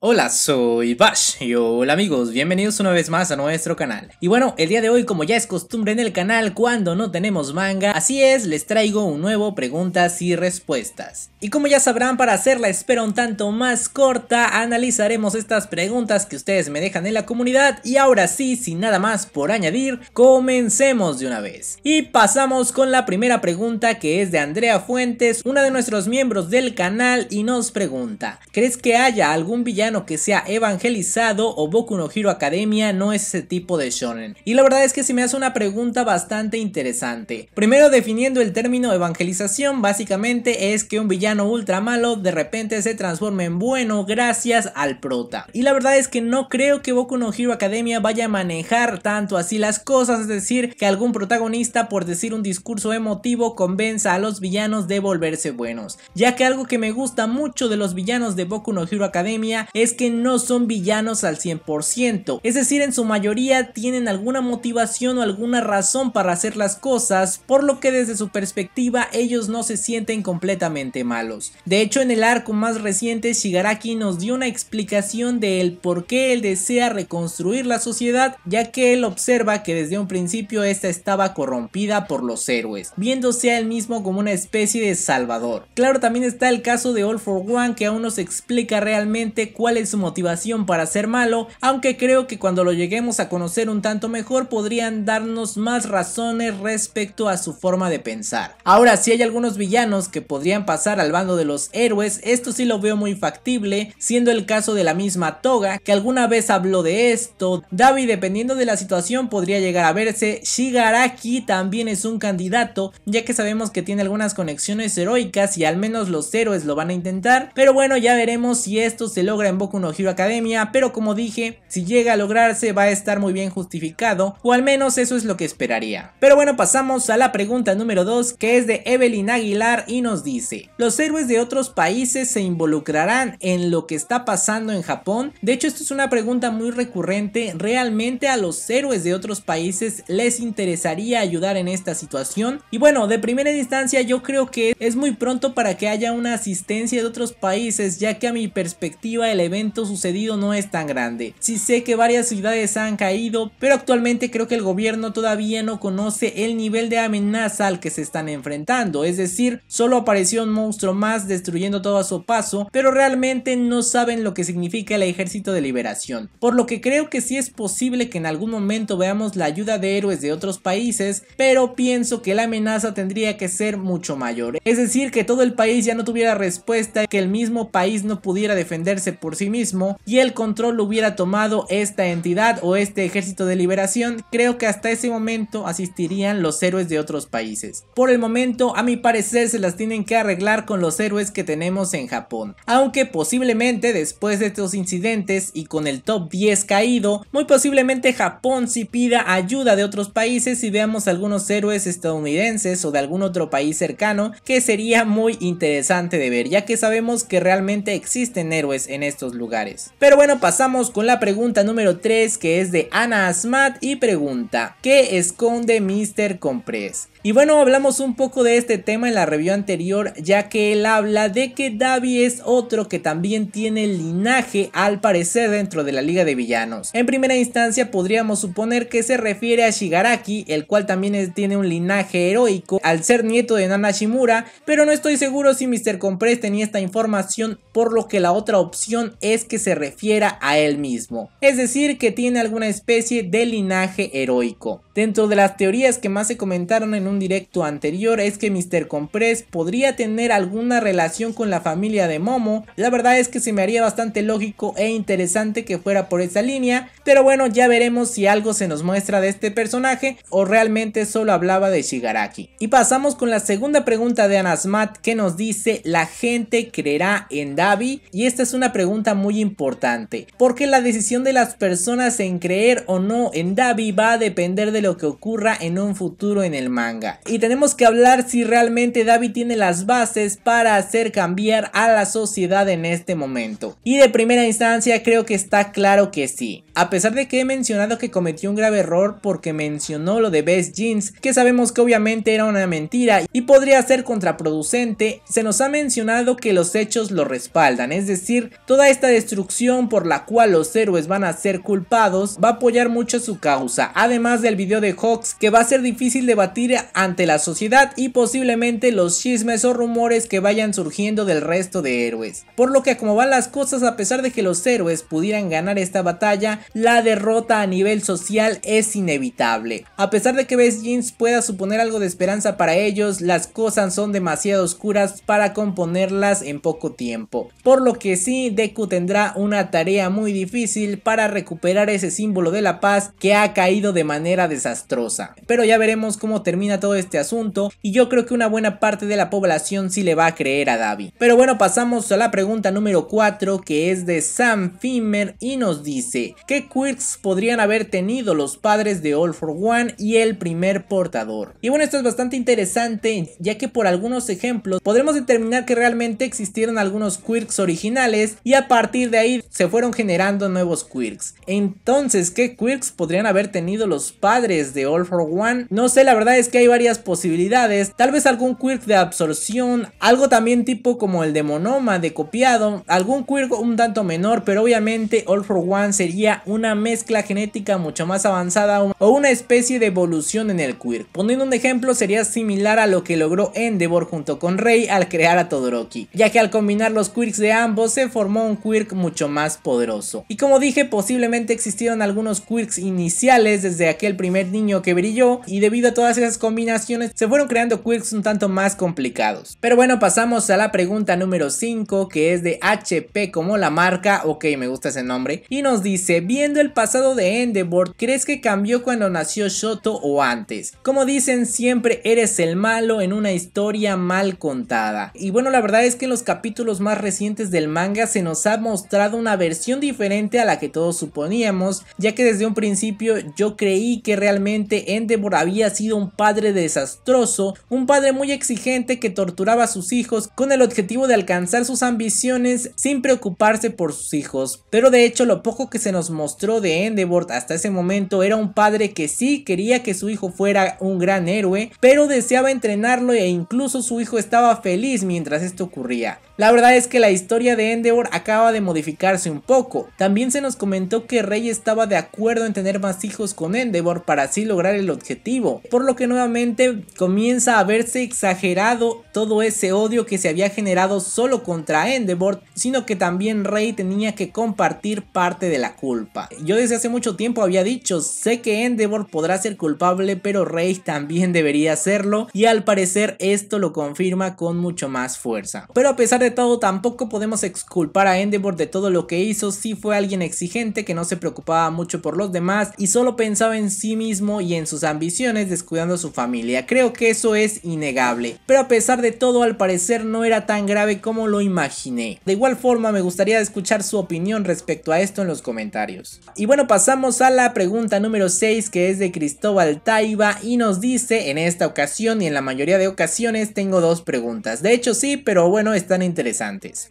Hola, soy Bash y hola amigos, bienvenidos una vez más a nuestro canal. Y bueno, el día de hoy como ya es costumbre en el canal cuando no tenemos manga, así es, les traigo un nuevo preguntas y respuestas. Y como ya sabrán, para hacerla espera un tanto más corta, analizaremos estas preguntas que ustedes me dejan en la comunidad y ahora sí, sin nada más por añadir, comencemos de una vez. Y pasamos con la primera pregunta que es de Andrea Fuentes, una de nuestros miembros del canal y nos pregunta, ¿crees que haya algún villano que sea evangelizado o Boku no Hero Academia no es ese tipo de shonen. Y la verdad es que se me hace una pregunta bastante interesante. Primero definiendo el término evangelización, básicamente es que un villano ultra malo de repente se transforme en bueno gracias al prota. Y la verdad es que no creo que Boku no Hero Academia vaya a manejar tanto así las cosas, es decir, que algún protagonista por decir un discurso emotivo convenza a los villanos de volverse buenos, ya que algo que me gusta mucho de los villanos de Boku no Hero Academia es que no son villanos al 100%, es decir, en su mayoría tienen alguna motivación o alguna razón para hacer las cosas, por lo que desde su perspectiva ellos no se sienten completamente malos. De hecho, en el arco más reciente, Shigaraki nos dio una explicación de el por qué él desea reconstruir la sociedad, ya que él observa que desde un principio esta estaba corrompida por los héroes, viéndose a él mismo como una especie de salvador. Claro, también está el caso de All for One que aún nos explica realmente cuál es su motivación para ser malo, aunque creo que cuando lo lleguemos a conocer un tanto mejor podrían darnos más razones respecto a su forma de pensar. Ahora, si hay algunos villanos que podrían pasar al bando de los héroes, esto sí lo veo muy factible, siendo el caso de la misma Toga, que alguna vez habló de esto. David, dependiendo de la situación, podría llegar a verse. Shigaraki también es un candidato, ya que sabemos que tiene algunas conexiones heroicas y al menos los héroes lo van a intentar. Pero bueno, ya veremos si esto se logra en Boku no Hero Academia, pero como dije, si llega a lograrse va a estar muy bien justificado, o al menos eso es lo que esperaría. Pero bueno, pasamos a la pregunta número 2, que es de Evelyn Aguilar y nos dice, ¿los héroes de otros países se involucrarán en lo que está pasando en Japón? De hecho, esto es una pregunta muy recurrente, ¿realmente a los héroes de otros países les interesaría ayudar en esta situación? Y bueno, de primera instancia yo creo que es muy pronto para que haya una asistencia de otros países, ya que a mi perspectiva el evento sucedido no es tan grande. si sé que varias ciudades han caído, pero actualmente creo que el gobierno todavía no conoce el nivel de amenaza al que se están enfrentando, es decir, solo apareció un monstruo más destruyendo todo a su paso, pero realmente no saben lo que significa el ejército de liberación, por lo que creo que sí es posible que en algún momento veamos la ayuda de héroes de otros países, pero pienso que la amenaza tendría que ser mucho mayor, es decir, que todo el país ya no tuviera respuesta, que el mismo país no pudiera defenderse por sí mismo y el control hubiera tomado esta entidad o este ejército de liberación, creo que hasta ese momento asistirían los héroes de otros países. Por el momento, a mi parecer, se las tienen que arreglar con los héroes que tenemos en Japón. Aunque posiblemente después de estos incidentes y con el top 10 caído, muy posiblemente Japón si pida ayuda de otros países y veamos algunos héroes estadounidenses o de algún otro país cercano, que sería muy interesante de ver, ya que sabemos que realmente existen héroes en estos lugares. Pero bueno, pasamos con la pregunta número 3 que es de Ana Asmat y pregunta, ¿qué esconde Mr. Compress? Y bueno, hablamos un poco de este tema en la review anterior, ya que él habla de que Davi es otro que también tiene linaje al parecer dentro de la liga de villanos. En primera instancia podríamos suponer que se refiere a Shigaraki, el cual también tiene un linaje heroico al ser nieto de Nana Shimura, pero no estoy seguro si Mr. Compress tenía esta información, por lo que la otra opción es que se refiera a él mismo, es decir que tiene alguna especie de linaje heroico. Dentro de las teorías que más se comentaron en un directo anterior es que Mr. Compress podría tener alguna relación con la familia de Momo. La verdad es que se me haría bastante lógico e interesante que fuera por esa línea, pero bueno, ya veremos si algo se nos muestra de este personaje o realmente solo hablaba de Shigaraki. Y pasamos con la segunda pregunta de Anasmat que nos dice ¿La gente creerá en Davi? Y esta es una pregunta muy importante, porque la decisión de las personas en creer o no en Davi va a depender de lo que ocurra en un futuro en el manga. Y tenemos que hablar si realmente David tiene las bases para hacer cambiar a la sociedad en este momento. Y de primera instancia creo que está claro que sí. A pesar de que he mencionado que cometió un grave error porque mencionó lo de Best Jeans, que sabemos que obviamente era una mentira y podría ser contraproducente, se nos ha mencionado que los hechos lo respaldan, es decir, toda esta destrucción por la cual los héroes van a ser culpados va a apoyar mucho su causa, además del video de Hawks que va a ser difícil debatir ante la sociedad y posiblemente los chismes o rumores que vayan surgiendo del resto de héroes. Por lo que como van las cosas a pesar de que los héroes pudieran ganar esta batalla, la derrota a nivel social es inevitable. A pesar de que Best Jeans pueda suponer algo de esperanza para ellos, las cosas son demasiado oscuras para componerlas en poco tiempo. Por lo que sí, Deku tendrá una tarea muy difícil para recuperar ese símbolo de la paz que ha caído de manera desastrosa. Pero ya veremos cómo termina todo este asunto y yo creo que una buena parte de la población sí le va a creer a David. Pero bueno, pasamos a la pregunta número 4 que es de Sam Fimmer y nos dice ¿Qué quirks podrían haber tenido los padres de All for One y el primer portador? Y bueno, esto es bastante interesante ya que por algunos ejemplos podremos determinar que realmente existieron algunos quirks originales y a partir de ahí se fueron generando nuevos quirks. Entonces, ¿qué quirks podrían haber tenido los padres de All for One? No sé, la verdad es que hay varias posibilidades, tal vez algún quirk de absorción, algo también tipo como el de monoma, de copiado, algún quirk un tanto menor, pero obviamente All for One sería una mezcla genética mucho más avanzada o una especie de evolución en el quirk. Poniendo un ejemplo sería similar a lo que logró Endeavor junto con Rey al crear a Todoroki, ya que al combinar los quirks de ambos se formó un quirk mucho más poderoso. Y como dije, posiblemente existieron algunos quirks iniciales desde aquel primer niño que brilló y debido a todas esas combinaciones se fueron creando quirks un tanto más complicados. Pero bueno, pasamos a la pregunta número 5, que es de HP como la marca, ok, me gusta ese nombre, y nos dice, viendo el pasado de Endeavor, ¿crees que cambió cuando nació Shoto o antes? Como dicen, siempre eres el malo en una historia mal contada. Y bueno, la verdad es que en los capítulos más recientes del manga se nos ha mostrado una versión diferente a la que todos suponíamos, ya que desde un principio yo creí que realmente Endeavor había sido un padre desastroso, un padre muy exigente que torturaba a sus hijos con el objetivo de alcanzar sus ambiciones sin preocuparse por sus hijos. Pero de hecho lo poco que se nos mostró de Endeavor hasta ese momento era un padre que sí quería que su hijo fuera un gran héroe, pero deseaba entrenarlo e incluso su hijo estaba feliz mientras esto ocurría. La verdad es que la historia de Endeavor acaba de modificarse un poco. También se nos comentó que Rey estaba de acuerdo en tener más hijos con Endeavor para así lograr el objetivo, por lo que nuevamente comienza a verse exagerado todo ese odio que se había generado solo contra Endeavor, sino que también Rey tenía que compartir parte de la culpa. Yo desde hace mucho tiempo había dicho, sé que Endeavor podrá ser culpable, pero Rey también debería serlo, y al parecer esto lo confirma con mucho más fuerza. Pero a pesar de todo, tampoco podemos exculpar a Endeavor de todo lo que hizo, si fue alguien exigente que no se preocupaba mucho por los demás y solo pensaba en sí mismo y en sus ambiciones descuidando a su familia, creo que eso es innegable, pero a pesar de todo al parecer no era tan grave como lo imaginé. De igual forma me gustaría escuchar su opinión respecto a esto en los comentarios. Y bueno pasamos a la pregunta número 6 que es de Cristóbal Taiba y nos dice en esta ocasión y en la mayoría de ocasiones tengo dos preguntas, de hecho sí, pero bueno están en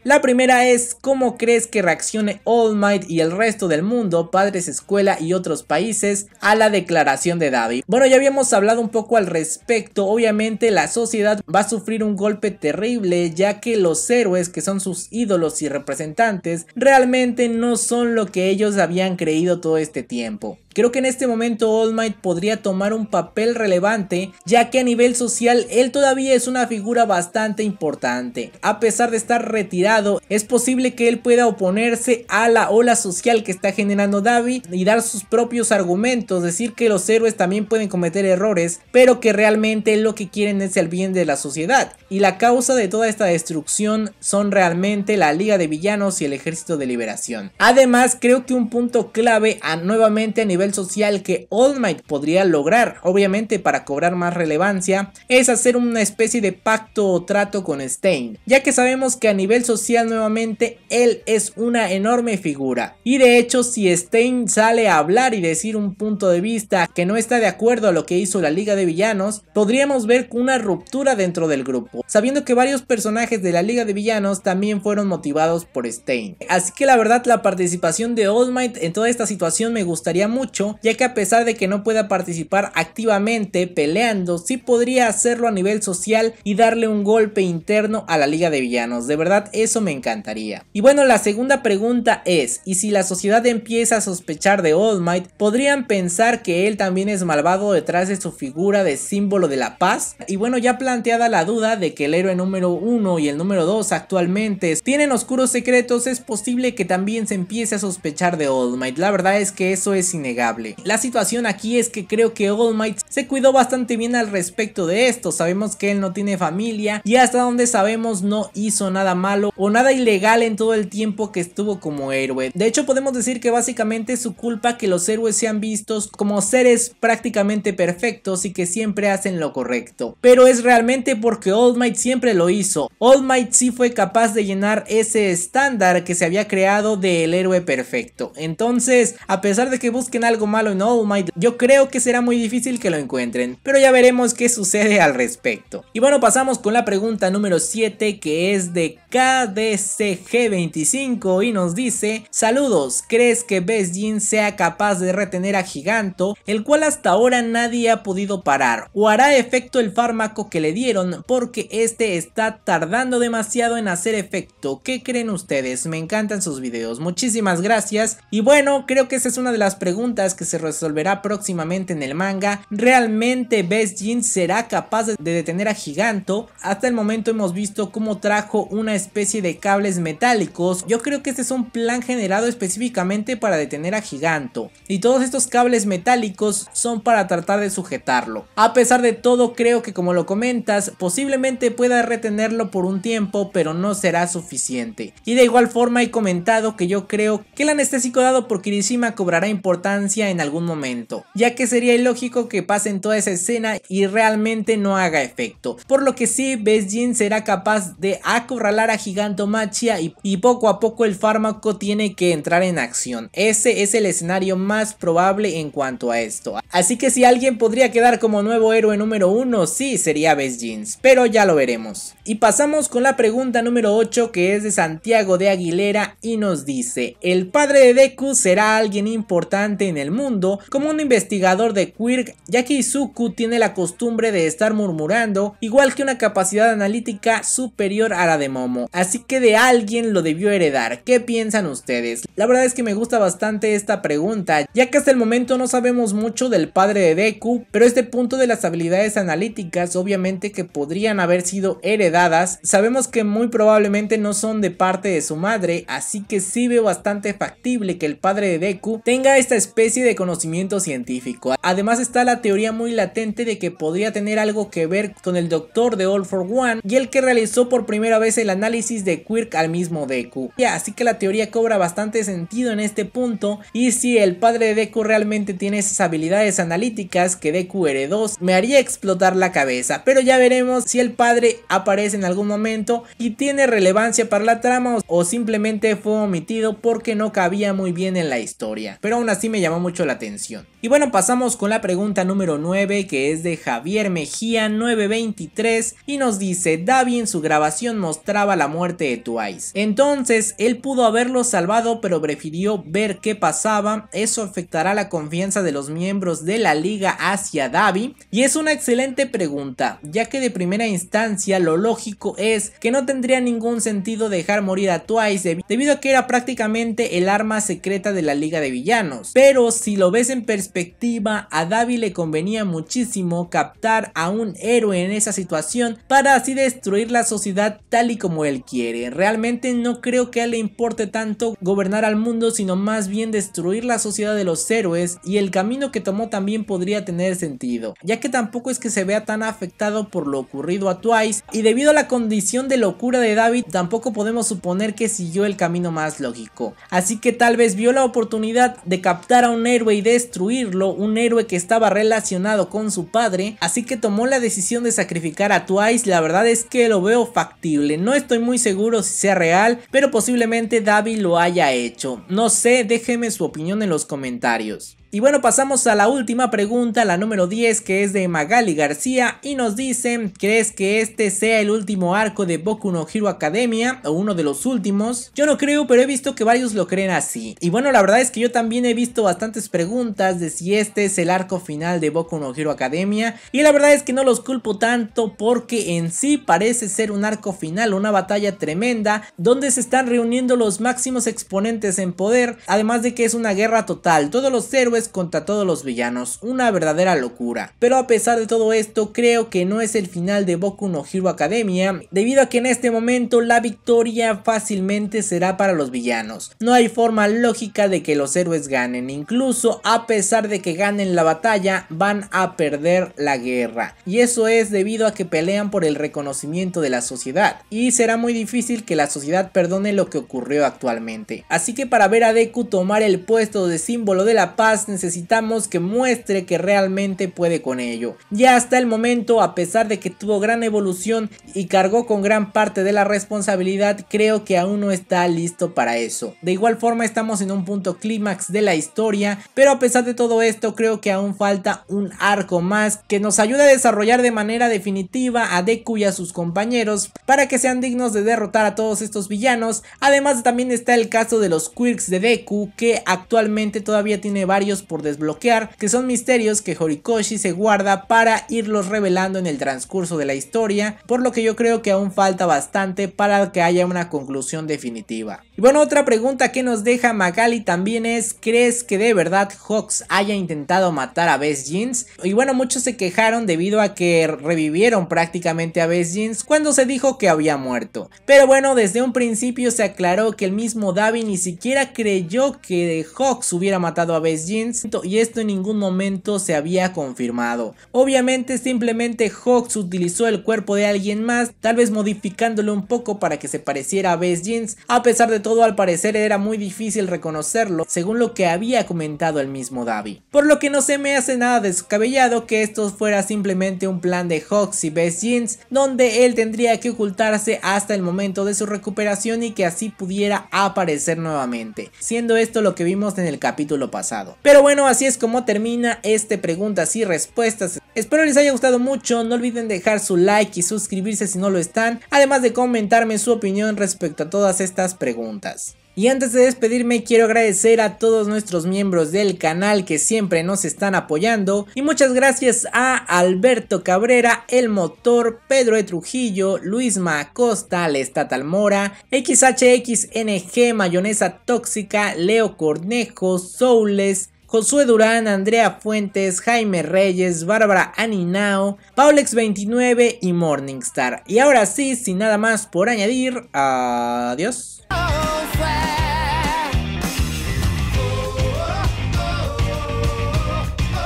la primera es cómo crees que reaccione All Might y el resto del mundo, padres, escuela y otros países a la declaración de David. Bueno, ya habíamos hablado un poco al respecto, obviamente la sociedad va a sufrir un golpe terrible ya que los héroes que son sus ídolos y representantes realmente no son lo que ellos habían creído todo este tiempo. Creo que en este momento All Might podría tomar un papel relevante, ya que a nivel social él todavía es una figura bastante importante. A pesar de estar retirado, es posible que él pueda oponerse a la ola social que está generando David y dar sus propios argumentos, decir que los héroes también pueden cometer errores, pero que realmente lo que quieren es el bien de la sociedad. Y la causa de toda esta destrucción son realmente la Liga de Villanos y el Ejército de Liberación. Además, creo que un punto clave nuevamente a nivel social que All Might podría lograr, obviamente para cobrar más relevancia, es hacer una especie de pacto o trato con Stein, ya que sabemos que a nivel social nuevamente él es una enorme figura. Y de hecho, si Stein sale a hablar y decir un punto de vista que no está de acuerdo a lo que hizo la Liga de Villanos, podríamos ver una ruptura dentro del grupo, sabiendo que varios personajes de la Liga de Villanos también fueron motivados por Stein. Así que la verdad la participación de All Might en toda esta situación me gustaría mucho ya que a pesar de que no pueda participar activamente peleando, sí podría hacerlo a nivel social y darle un golpe interno a la Liga de Villanos. De verdad, eso me encantaría. Y bueno, la segunda pregunta es, ¿y si la sociedad empieza a sospechar de All Might, podrían pensar que él también es malvado detrás de su figura de símbolo de la paz? Y bueno, ya planteada la duda de que el héroe número 1 y el número 2 actualmente tienen oscuros secretos, es posible que también se empiece a sospechar de All Might. La verdad es que eso es inegable la situación aquí es que creo que All Might se cuidó bastante bien al respecto de esto, sabemos que él no tiene familia y hasta donde sabemos no hizo nada malo o nada ilegal en todo el tiempo que estuvo como héroe. De hecho podemos decir que básicamente es su culpa que los héroes sean vistos como seres prácticamente perfectos y que siempre hacen lo correcto. Pero es realmente porque All Might siempre lo hizo. All Might sí fue capaz de llenar ese estándar que se había creado del héroe perfecto. Entonces, a pesar de que busquen algo malo en Oh My... Yo creo que será muy difícil que lo encuentren, pero ya veremos qué sucede al respecto. Y bueno, pasamos con la pregunta número 7 que es de KDCG25 y nos dice, saludos, ¿crees que Jin sea capaz de retener a Giganto, el cual hasta ahora nadie ha podido parar? ¿O hará efecto el fármaco que le dieron porque este está tardando demasiado en hacer efecto? ¿Qué creen ustedes? Me encantan sus videos, muchísimas gracias. Y bueno, creo que esa es una de las preguntas que se resolverá próximamente en el manga. ¿Realmente Best Jin será capaz de detener a Giganto? Hasta el momento hemos visto cómo trajo una especie de cables metálicos. Yo creo que este es un plan generado específicamente para detener a Giganto. Y todos estos cables metálicos son para tratar de sujetarlo. A pesar de todo, creo que como lo comentas, posiblemente pueda retenerlo por un tiempo, pero no será suficiente. Y de igual forma he comentado que yo creo que el anestésico dado por Kirishima cobrará importancia en algún momento, ya que sería ilógico que pasen toda esa escena y realmente no haga efecto, por lo que sí Best será capaz de acorralar a Gigantomachia y, y poco a poco el fármaco tiene que entrar en acción, ese es el escenario más probable en cuanto a esto, así que si alguien podría quedar como nuevo héroe número uno sí sería Best pero ya lo veremos. Y pasamos con la pregunta número 8 que es de Santiago de Aguilera y nos dice, ¿el padre de Deku será alguien importante en el mundo como un investigador de Quirk ya que Izuku tiene la costumbre de estar murmurando igual que una capacidad analítica superior a la de Momo, así que de alguien lo debió heredar, ¿qué piensan ustedes? La verdad es que me gusta bastante esta pregunta ya que hasta el momento no sabemos mucho del padre de Deku pero este punto de las habilidades analíticas obviamente que podrían haber sido heredadas sabemos que muy probablemente no son de parte de su madre así que sí veo bastante factible que el padre de Deku tenga esta especie de conocimiento científico. Además está la teoría muy latente de que podría tener algo que ver con el doctor de All for One y el que realizó por primera vez el análisis de Quirk al mismo Deku. Así que la teoría cobra bastante sentido en este punto y si el padre de Deku realmente tiene esas habilidades analíticas que Deku heredó, me haría explotar la cabeza. Pero ya veremos si el padre aparece en algún momento y tiene relevancia para la trama o simplemente fue omitido porque no cabía muy bien en la historia. Pero aún así me llamó mucho la atención. Y bueno, pasamos con la pregunta número 9 que es de Javier Mejía 923 y nos dice, Davi en su grabación mostraba la muerte de Twice. Entonces, él pudo haberlo salvado pero prefirió ver qué pasaba, eso afectará la confianza de los miembros de la liga hacia Davi. Y es una excelente pregunta, ya que de primera instancia lo lógico es que no tendría ningún sentido dejar morir a Twice debido a que era prácticamente el arma secreta de la liga de villanos. Pero si lo ves en perspectiva, a David le convenía muchísimo captar a un héroe en esa situación para así destruir la sociedad tal y como él quiere. Realmente no creo que a él le importe tanto gobernar al mundo, sino más bien destruir la sociedad de los héroes y el camino que tomó también podría tener sentido, ya que tampoco es que se vea tan afectado por lo ocurrido a Twice y debido a la condición de locura de David tampoco podemos suponer que siguió el camino más lógico. Así que tal vez vio la oportunidad de captar a un un héroe y destruirlo, un héroe que estaba relacionado con su padre, así que tomó la decisión de sacrificar a Twice, la verdad es que lo veo factible, no estoy muy seguro si sea real, pero posiblemente david lo haya hecho, no sé, déjeme su opinión en los comentarios. Y bueno, pasamos a la última pregunta, la número 10, que es de Magali García y nos dice. ¿crees que este sea el último arco de Boku no Hero Academia o uno de los últimos? Yo no creo, pero he visto que varios lo creen así. Y bueno, la verdad es que yo también he visto bastantes preguntas de si este es el arco final de Boku no Hero Academia y la verdad es que no los culpo tanto porque en sí parece ser un arco final, una batalla tremenda donde se están reuniendo los máximos exponentes en poder, además de que es una guerra total, todos los héroes contra todos los villanos, una verdadera locura. Pero a pesar de todo esto, creo que no es el final de Boku no Hero Academia, debido a que en este momento la victoria fácilmente será para los villanos. No hay forma lógica de que los héroes ganen, incluso a pesar de que ganen la batalla, van a perder la guerra. Y eso es debido a que pelean por el reconocimiento de la sociedad, y será muy difícil que la sociedad perdone lo que ocurrió actualmente. Así que para ver a Deku tomar el puesto de símbolo de la paz, necesitamos que muestre que realmente puede con ello. Ya hasta el momento, a pesar de que tuvo gran evolución y cargó con gran parte de la responsabilidad, creo que aún no está listo para eso. De igual forma estamos en un punto clímax de la historia, pero a pesar de todo esto creo que aún falta un arco más que nos ayude a desarrollar de manera definitiva a Deku y a sus compañeros para que sean dignos de derrotar a todos estos villanos. Además también está el caso de los Quirks de Deku que actualmente todavía tiene varios por desbloquear, que son misterios que Horikoshi se guarda para irlos revelando en el transcurso de la historia, por lo que yo creo que aún falta bastante para que haya una conclusión definitiva. Y bueno, otra pregunta que nos deja Magali también es, ¿crees que de verdad Hawks haya intentado matar a Bess Jeans? Y bueno, muchos se quejaron debido a que revivieron prácticamente a Bess Jeans cuando se dijo que había muerto. Pero bueno, desde un principio se aclaró que el mismo Davi ni siquiera creyó que Hawks hubiera matado a Bess Jeans y esto en ningún momento se había confirmado. Obviamente simplemente Hawks utilizó el cuerpo de alguien más, tal vez modificándolo un poco para que se pareciera a Best Jeans, a pesar de todo al parecer era muy difícil reconocerlo según lo que había comentado el mismo Davi. Por lo que no se me hace nada descabellado que esto fuera simplemente un plan de Hawks y Best Jeans donde él tendría que ocultarse hasta el momento de su recuperación y que así pudiera aparecer nuevamente, siendo esto lo que vimos en el capítulo pasado. Pero pero bueno, así es como termina este preguntas y respuestas. Espero les haya gustado mucho, no olviden dejar su like y suscribirse si no lo están, además de comentarme su opinión respecto a todas estas preguntas. Y antes de despedirme quiero agradecer a todos nuestros miembros del canal que siempre nos están apoyando y muchas gracias a Alberto Cabrera, El Motor, Pedro de Trujillo, Luis Macosta, Lestatal Mora, XHXNG, Mayonesa Tóxica, Leo Cornejo, Soules, Josué Durán, Andrea Fuentes, Jaime Reyes, Bárbara Aninao, Paulex29 y Morningstar. Y ahora sí, sin nada más por añadir, adiós.